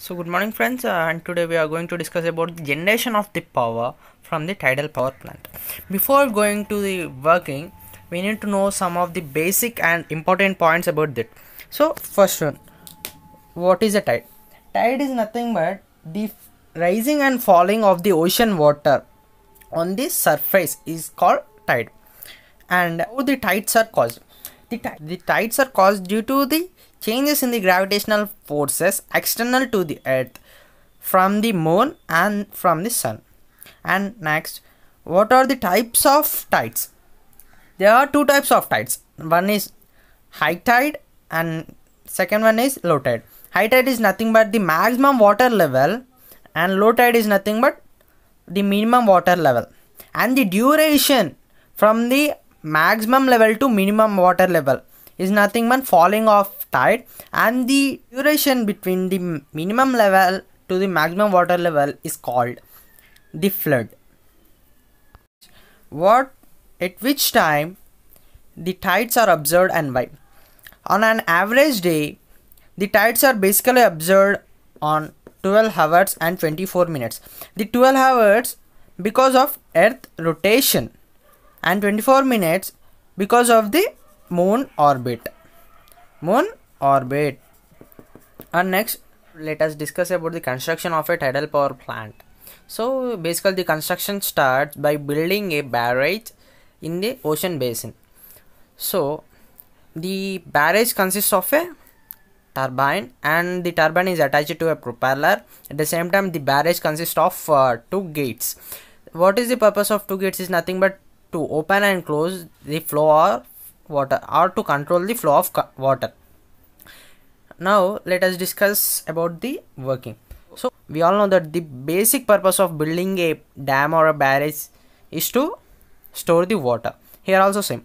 So good morning friends uh, and today we are going to discuss about the generation of the power from the tidal power plant. Before going to the working we need to know some of the basic and important points about that. So first one what is a tide? Tide is nothing but the rising and falling of the ocean water on the surface is called tide and how the tides are caused. The, the tides are caused due to the changes in the gravitational forces external to the earth from the moon and from the sun and next what are the types of tides there are two types of tides one is high tide and second one is low tide high tide is nothing but the maximum water level and low tide is nothing but the minimum water level and the duration from the maximum level to minimum water level is nothing but falling off Tide and the duration between the minimum level to the maximum water level is called the flood. What at which time the tides are observed and why? On an average day, the tides are basically observed on 12 hours and 24 minutes. The 12 hours because of earth rotation and 24 minutes because of the moon orbit. Moon orbit and next let us discuss about the construction of a tidal power plant so basically the construction starts by building a barrage in the ocean basin so the barrage consists of a turbine and the turbine is attached to a propeller at the same time the barrage consists of uh, two gates what is the purpose of two gates is nothing but to open and close the flow of water or to control the flow of water now let us discuss about the working so we all know that the basic purpose of building a dam or a barrage is to store the water here also same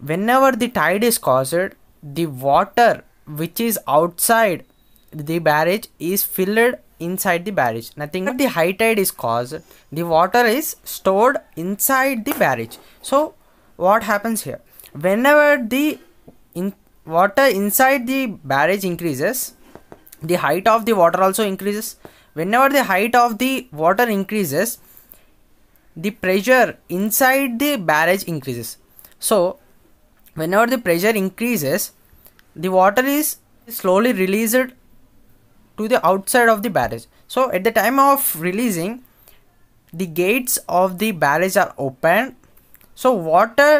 whenever the tide is caused the water which is outside the barrage is filled inside the barrage nothing but the high tide is caused the water is stored inside the barrage so what happens here whenever the in water inside the barrage increases the height of the water also increases whenever the height of the water increases the pressure inside the barrage increases so whenever the pressure increases the water is slowly released to the outside of the barrage so at the time of releasing the gates of the barrage are opened. so water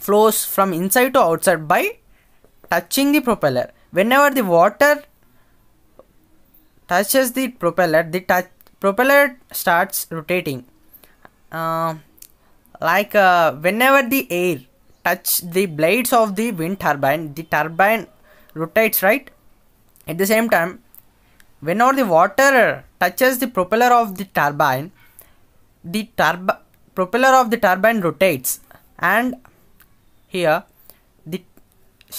flows from inside to outside by touching the propeller. Whenever the water touches the propeller, the touch, propeller starts rotating. Uh, like uh, whenever the air touch the blades of the wind turbine, the turbine rotates right. At the same time, whenever the water touches the propeller of the turbine, the turb propeller of the turbine rotates and here the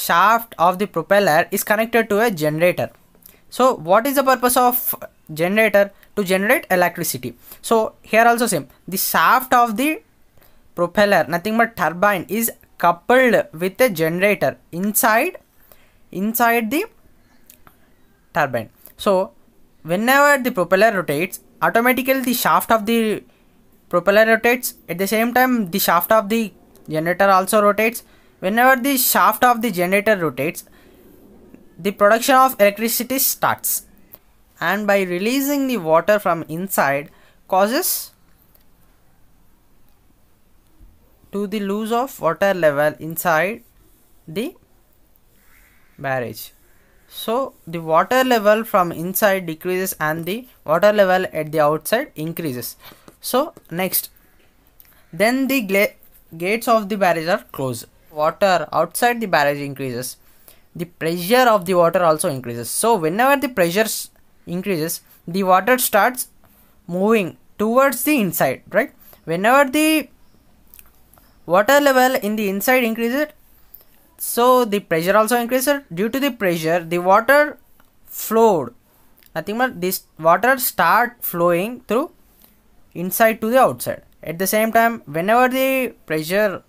shaft of the propeller is connected to a generator so what is the purpose of generator to generate electricity so here also same the shaft of the propeller nothing but turbine is coupled with a generator inside inside the turbine so whenever the propeller rotates automatically the shaft of the propeller rotates at the same time the shaft of the generator also rotates whenever the shaft of the generator rotates the production of electricity starts and by releasing the water from inside causes to the lose of water level inside the barrage so the water level from inside decreases and the water level at the outside increases so next then the gates of the barrage are closed water outside the barrage increases the pressure of the water also increases so whenever the pressure increases the water starts moving towards the inside right whenever the water level in the inside increases so the pressure also increases due to the pressure the water flowed nothing but this water start flowing through inside to the outside at the same time, whenever the pressure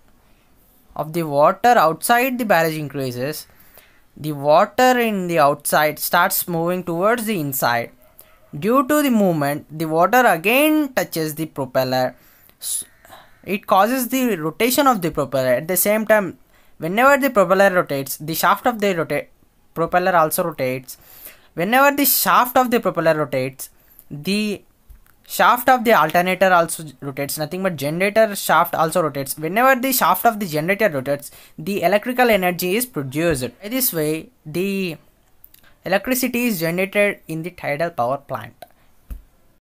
of the water outside the barrage increases, the water in the outside starts moving towards the inside. Due to the movement, the water again touches the propeller. It causes the rotation of the propeller. At the same time, whenever the propeller rotates, the shaft of the rota- propeller also rotates. Whenever the shaft of the propeller rotates, the shaft of the alternator also rotates nothing but generator shaft also rotates whenever the shaft of the generator rotates the electrical energy is produced By this way the electricity is generated in the tidal power plant